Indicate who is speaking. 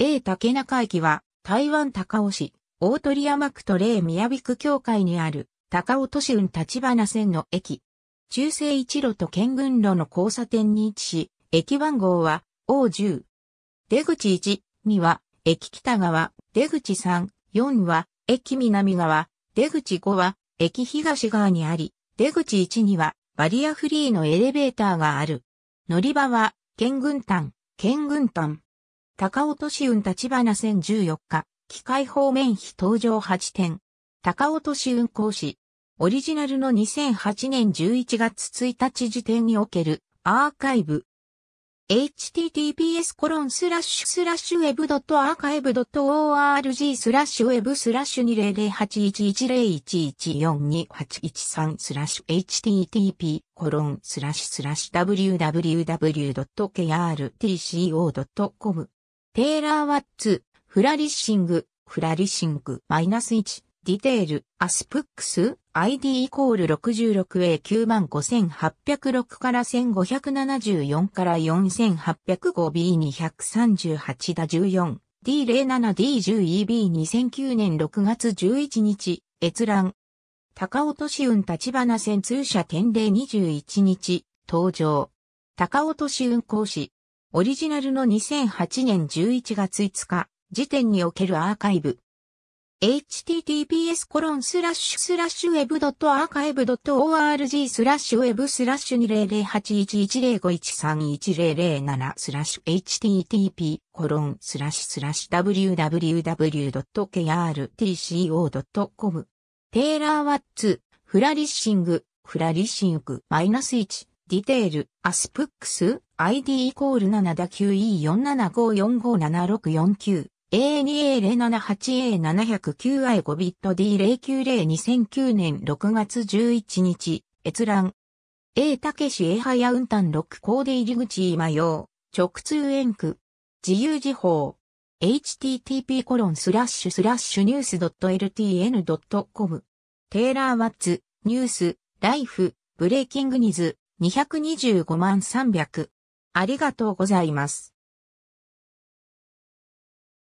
Speaker 1: A 竹中駅は、台湾高尾市、大鳥山区と霊宮区境界にある、高尾都市運立花線の駅。中世一路と県軍路の交差点に位置し、駅番号は O10。出口1、2は、駅北側、出口3、4は、駅南側、出口5は、駅東側にあり、出口1には、バリアフリーのエレベーターがある。乗り場は、県軍端、県軍端。高尾都市運立花1014日、機械方面費登場8点。高尾都市運行士。オリジナルの2008年11月1日時点におけるアーカイブ。https コロンスラッシュスラッシュウェブドットアーカイブドット org スラッシュウェブスラッシュ20081101142813スラッシュ http コロンスラッシュスラッシュ www.krtco.com テーラーワッツ、フラリッシング、フラリッシング、マイナス1、ディテール、アスプックス、ID イコール 66A95806 から1574から 4805B238 だ14。D07D10EB2009 年6月11日、閲覧。高落都運立花線通社典礼21日、登場。高落都運行士、オリジナルの2008年11月5日時点におけるアーカイブ。https コロンスラッシュスラッシュウェブドットアーカイブドット org スラッシュウェブスラッシュ20081105131007スラッシュ http コロンスラッシュスラッシュ www.krtco.com テイラーワッツフラリッシングフラリッシングマイナス1ディテール、アスプックス、ID イコール7 9 e 4 7 5 4 5 7 6 4 9 A2A078A709i5 ビット D0902009 年6月11日、閲覧。A たけし A はやうんたん6コーデ入り口今う、直通円区。自由時報。http コロンスラッシュスラッシュニュース .ltn.com。テイラー・ワッツ、ニュース、ライフ、ブレイキングニズ。225万300。ありがとうございます。